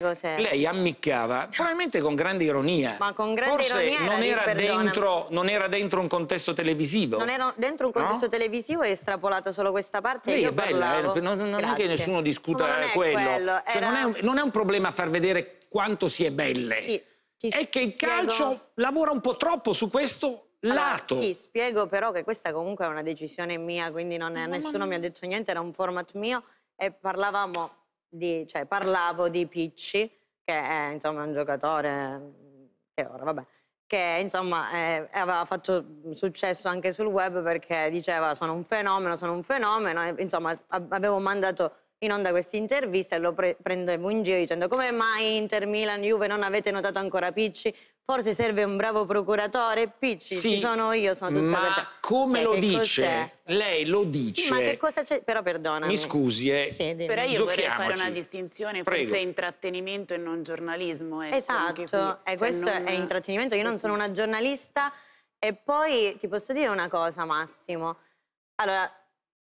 Cos'è? Lei ammiccava, probabilmente con grande ironia. Ma con grande Forse ironia non era, era dentro, non, era dentro, un contesto televisivo. Non era dentro un contesto no? televisivo e estrapolata solo questa parte. Lei è bella, eh, non, non è che nessuno discuta non quello. quello. Cioè, non, è, non, è, un problema far vedere quanto si è belle. Sì, è che il calcio lavora un po' troppo su questo lato. Allora, sì, spiego però che questa comunque è una decisione mia, quindi non è, nessuno mi ha detto niente, era un format mio e parlavamo di, cioè, parlavo di Picci, che è insomma un giocatore mm, che ora, vabbè, che insomma eh, aveva fatto successo anche sul web perché diceva sono un fenomeno, sono un fenomeno, e, insomma avevo mandato in onda questa intervista e lo pre- prendevo in giro dicendo come mai Inter, Milan, Juve non avete notato ancora Picci? Forse serve un bravo procuratore, Picci, sì, ci sono io, sono tutta ma per come cioè, lo dice? Cos'è? Lei lo dice. Sì, ma che cosa c'è? Però perdonami. Mi scusi, eh. Sì, Però io vorrei fare una distinzione, Prego. intrattenimento e non giornalismo. Ecco, esatto, e eh, cioè, questo non... è intrattenimento. Io non sono una giornalista e poi ti posso dire una cosa, Massimo. Allora,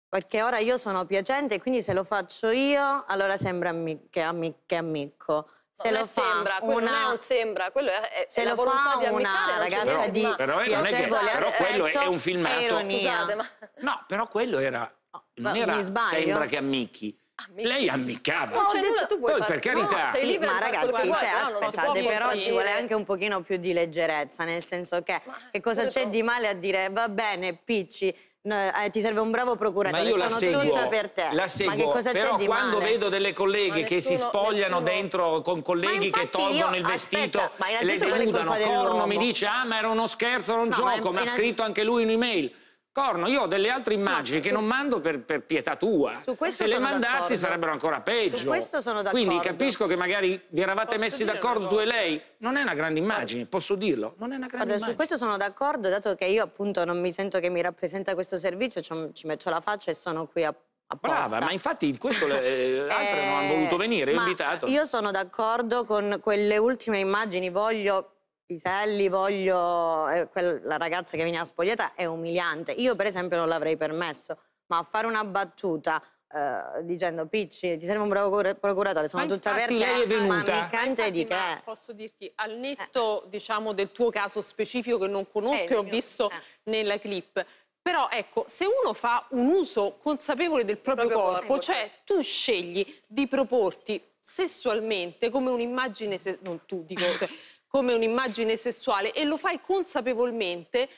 perché ora io sono piacente quindi se lo faccio io, allora sembra che amic- ammicco. Se lo fa sembra, una... non è un sembra, quello è, è se lo fa una ragazza di però eh, spiacevole aspetto, però quello è, un filmato. Scusate, ma... No, però quello era oh, non ma, era sembra che ammicchi. Amici. Lei ammiccava. No, cioè, detto, tu puoi poi, fare... per carità. No, sì, ma ragazzi, cioè, guarda, aspettate, però ci vuole anche un pochino più di leggerezza, nel senso che ma, che cosa c'è però... di male a dire va bene, Picci, No, eh, ti serve un bravo procuratore, ma io la sono seguo, tutta per te. La seguo, ma che cosa però c'è di quando male? vedo delle colleghe nessuno, che si spogliano nessuno. dentro con colleghi che tolgono io, il vestito, aspetta, le denudano, Corno mi dice "Ah, ma era uno scherzo, era un no, gioco", ma, in, ma in ha scritto anche lui un'email. Corno, io ho delle altre immagini no, che su... non mando per, per pietà tua. Se le mandassi sarebbero ancora peggio. Su questo sono d'accordo. Quindi capisco che magari vi eravate Posso messi d'accordo tu e lei. Non è una grande immagine, posso dirlo. Non è una grande Guarda, immagine. Su questo sono d'accordo, dato che io appunto non mi sento che mi rappresenta questo servizio, cioè, ci metto la faccia e sono qui a Apposta. Brava, ma infatti questo le, eh, altre eh, non hanno voluto venire, io eh, invitato. Io sono d'accordo con quelle ultime immagini, voglio piselli, voglio... Eh, quella ragazza che veniva spogliata è umiliante. Io per esempio non l'avrei permesso, ma a fare una battuta... Eh, dicendo Picci ti serve un bravo procuratore sono ma tutta verde lei è venuta ma migrante eh. di che posso dirti al eh. netto eh. diciamo del tuo caso specifico che non eh, conosco e ho visto nella clip però ecco, se uno fa un uso consapevole del proprio, proprio corpo, corpo, cioè tu scegli di proporti sessualmente come un'immagine, se... non tu dico, come un'immagine sessuale e lo fai consapevolmente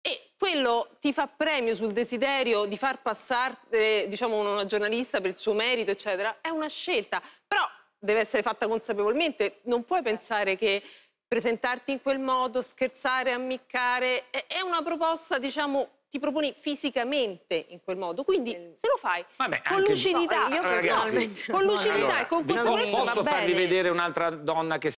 e quello ti fa premio sul desiderio di far passare eh, diciamo, una giornalista per il suo merito, eccetera, è una scelta, però deve essere fatta consapevolmente, non puoi pensare che presentarti in quel modo, scherzare, ammiccare, è una proposta, diciamo, ti proponi fisicamente in quel modo. Quindi se lo fai Vabbè, con lucidità, no, eh, io personalmente, con lucidità allora, e con consapevolezza. Posso farvi vedere un'altra donna che